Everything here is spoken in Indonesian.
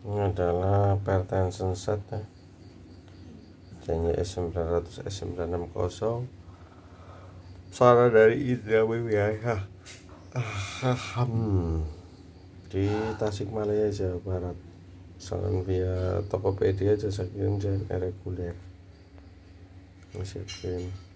ini adalah pertension set ya. jadinya S900 S960 suara dari Indra Wiwiyah hmm. di Tasikmalaya Jawa Barat salam via Tokopedia jasa kirim dan reguler masih kirim